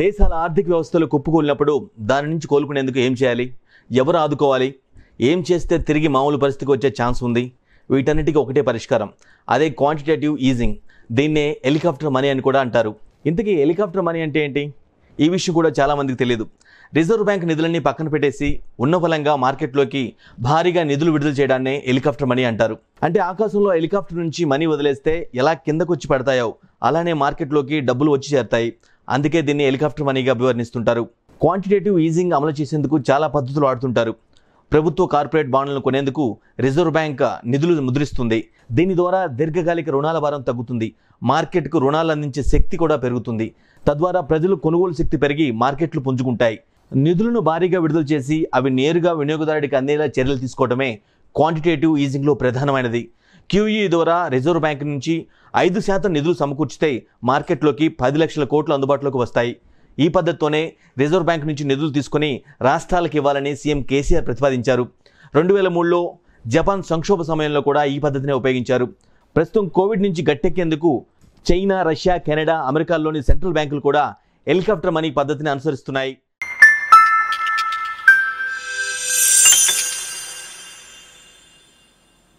దేశాల ఆర్థిక వ్యవస్థలు కుప్పుకూలినప్పుడు దాని నుంచి కోలుకునేందుకు ఏం చేయాలి ఎవరు ఆదుకోవాలి ఏం చేస్తే తిరిగి మామూలు పరిస్థితికి వచ్చే ఛాన్స్ ఉంది వీటన్నిటికీ ఒకటే పరిష్కారం అదే క్వాంటిటేటివ్ ఈజింగ్ దీన్నే హెలికాప్టర్ మనీ అని కూడా అంటారు ఇంతకీ హెలికాప్టర్ మనీ అంటే ఏంటి ఈ విషయం కూడా చాలామందికి తెలియదు రిజర్వ్ బ్యాంక్ నిధులన్నీ పక్కన పెట్టేసి ఉన్నఫలంగా మార్కెట్లోకి భారీగా నిధులు విడుదల చేయడాన్నే హెలికాప్టర్ మనీ అంటారు అంటే ఆకాశంలో హెలికాప్టర్ నుంచి మనీ వదిలేస్తే ఎలా కిందకు వచ్చి పడతాయో అలానే మార్కెట్లోకి డబ్బులు వచ్చి చేరతాయి అందుకే దీన్ని హెలికాప్టర్ మనీగా అభివర్ణిస్తుంటారు క్వాంటిటేటివ్ ఈజింగ్ అమలు చేసేందుకు చాలా పద్ధతులు ఆడుతుంటారు ప్రభుత్వ కార్పొరేట్ బాండ్లను కొనేందుకు రిజర్వ్ బ్యాంక్ నిధులు ముద్రిస్తుంది దీని ద్వారా దీర్ఘకాలిక రుణాల భారం తగ్గుతుంది మార్కెట్కు రుణాలు అందించే శక్తి కూడా పెరుగుతుంది తద్వారా ప్రజలు కొనుగోలు శక్తి పెరిగి మార్కెట్లు పుంజుకుంటాయి నిధులను భారీగా విడుదల చేసి అవి నేరుగా వినియోగదారుడికి అందేలా చర్యలు తీసుకోవడమే క్వాంటిటేటివ్ ఈజింగ్లో ప్రధానమైనది క్యూఈ ద్వారా రిజర్వ్ బ్యాంక్ నుంచి ఐదు శాతం నిధులు సమకూర్చితే మార్కెట్లోకి పది లక్షల కోట్లు అందుబాటులోకి వస్తాయి ఈ పద్ధతితోనే రిజర్వ్ బ్యాంక్ నుంచి నిధులు తీసుకుని రాష్ట్రాలకు ఇవ్వాలని సీఎం కేసీఆర్ ప్రతిపాదించారు రెండు వేల మూడులో జపాన్ సంక్షోభ సమయంలో కూడా ఈ పద్ధతినే ఉపయోగించారు ప్రస్తుతం కోవిడ్ నుంచి గట్టెక్కేందుకు చైనా రష్యా కెనడా అమెరికాలోని సెంట్రల్ బ్యాంకులు కూడా హెలికాప్టర్ మనీ పద్ధతిని అనుసరిస్తున్నాయి